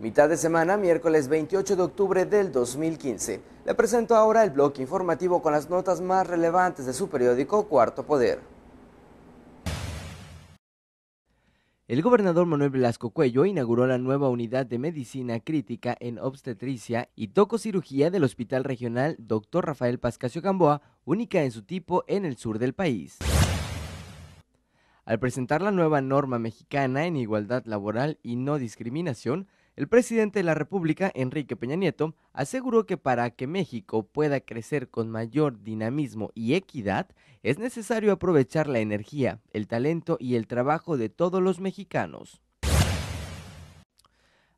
Mitad de semana, miércoles 28 de octubre del 2015. Le presento ahora el bloque informativo con las notas más relevantes de su periódico Cuarto Poder. El gobernador Manuel Velasco Cuello inauguró la nueva unidad de medicina crítica en obstetricia y cirugía del Hospital Regional Dr. Rafael Pascasio Gamboa, única en su tipo en el sur del país. Al presentar la nueva norma mexicana en igualdad laboral y no discriminación, el presidente de la República, Enrique Peña Nieto, aseguró que para que México pueda crecer con mayor dinamismo y equidad, es necesario aprovechar la energía, el talento y el trabajo de todos los mexicanos.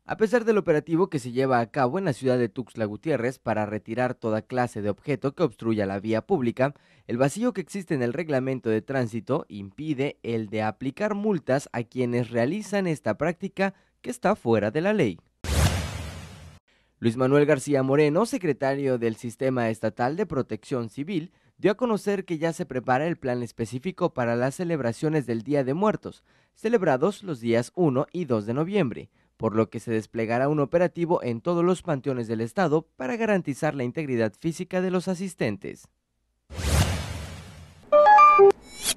A pesar del operativo que se lleva a cabo en la ciudad de Tuxtla Gutiérrez para retirar toda clase de objeto que obstruya la vía pública, el vacío que existe en el reglamento de tránsito impide el de aplicar multas a quienes realizan esta práctica que está fuera de la ley. Luis Manuel García Moreno, secretario del Sistema Estatal de Protección Civil, dio a conocer que ya se prepara el plan específico para las celebraciones del Día de Muertos, celebrados los días 1 y 2 de noviembre, por lo que se desplegará un operativo en todos los panteones del Estado para garantizar la integridad física de los asistentes.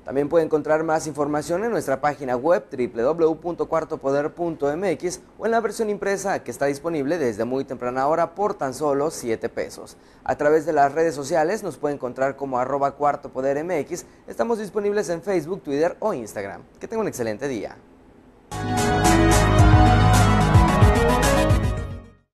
También puede encontrar más información en nuestra página web www.cuartopoder.mx o en la versión impresa que está disponible desde muy temprana hora por tan solo 7 pesos. A través de las redes sociales nos puede encontrar como arroba cuartopodermx. Estamos disponibles en Facebook, Twitter o Instagram. Que tenga un excelente día.